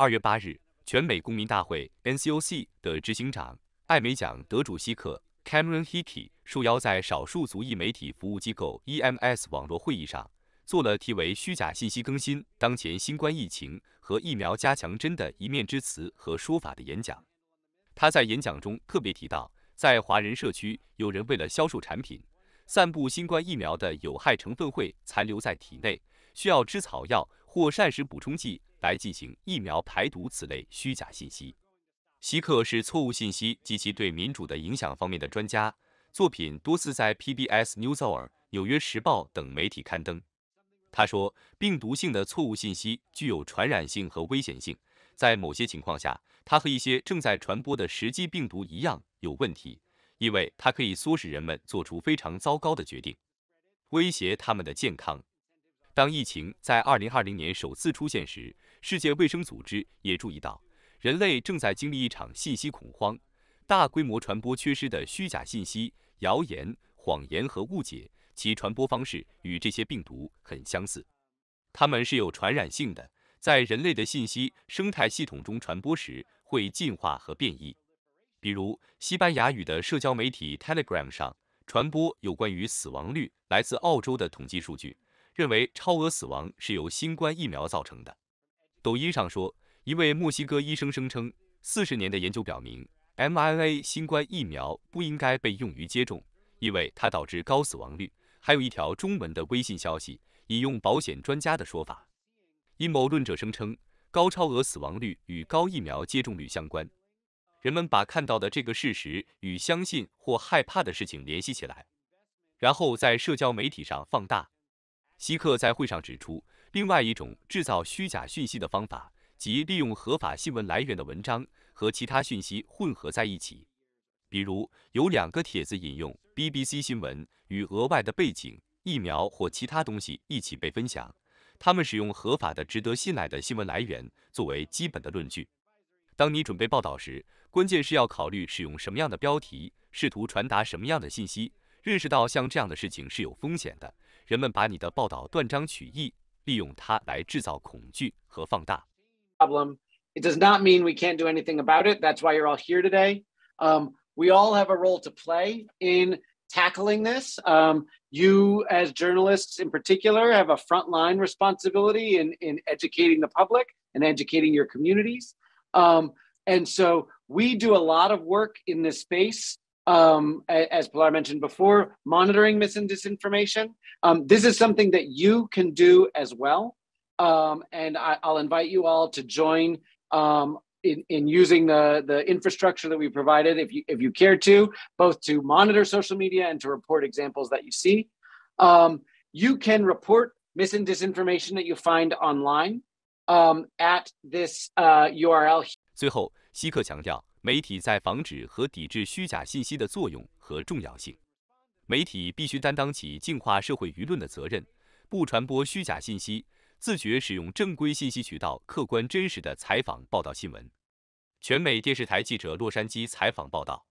二月八日，全美公民大会 （NCOC） 的执行长、艾美奖得主希克 （Cameron Hickey） 受邀在少数族裔媒体服务机构 （EMS） 网络会议上，做了题为“虚假信息更新：当前新冠疫情和疫苗加强针的一面之词和说法”的演讲。他在演讲中特别提到，在华人社区，有人为了销售产品，散布新冠疫苗的有害成分会残留在体内，需要吃草药。或膳食补充剂来进行疫苗排毒，此类虚假信息。希克是错误信息及其对民主的影响方面的专家，作品多次在 PBS、NewsHour、纽约时报等媒体刊登。他说，病毒性的错误信息具有传染性和危险性，在某些情况下，它和一些正在传播的实际病毒一样有问题，因为它可以唆使人们做出非常糟糕的决定，威胁他们的健康。当疫情在二零二零年首次出现时，世界卫生组织也注意到，人类正在经历一场信息恐慌，大规模传播缺失的虚假信息、谣言、谎言和误解。其传播方式与这些病毒很相似，它们是有传染性的，在人类的信息生态系统中传播时会进化和变异。比如，西班牙语的社交媒体 Telegram 上传播有关于死亡率来自澳洲的统计数据。认为超额死亡是由新冠疫苗造成的。抖音上说，一位墨西哥医生声称，四十年的研究表明，mRNA 新冠疫苗不应该被用于接种，因为它导致高死亡率。还有一条中文的微信消息引用保险专家的说法：阴谋论者声称，高超额死亡率与高疫苗接种率相关。人们把看到的这个事实与相信或害怕的事情联系起来，然后在社交媒体上放大。希克在会上指出，另外一种制造虚假讯息的方法，即利用合法新闻来源的文章和其他讯息混合在一起。比如，有两个帖子引用 BBC 新闻，与额外的背景、疫苗或其他东西一起被分享。他们使用合法的、值得信赖的新闻来源作为基本的论据。当你准备报道时，关键是要考虑使用什么样的标题，试图传达什么样的信息。认识到像这样的事情是有风险的。人们把你的报道断章取义，利用它来制造恐惧和放大。Problem. It does not mean we can't do anything about it. That's why you're all here today. Um, we all have a role to play in tackling this. Um, you, as journalists in particular, have a frontline responsibility in, in educating the public and educating your communities. Um, and so we do a lot of work in this space um, as Pilar mentioned before, monitoring mis and disinformation. Um, this is something that you can do as well. Um, and I, will invite you all to join um, in, in using the, the infrastructure that we provided if you, if you care to, both to monitor social media and to report examples that you see. Um, you can report mis and disinformation that you find online um, at this uh, URL. 最后，希克强调，媒体在防止和抵制虚假信息的作用和重要性，媒体必须担当起净化社会舆论的责任，不传播虚假信息，自觉使用正规信息渠道，客观真实的采访报道新闻。全美电视台记者洛杉矶采访报道。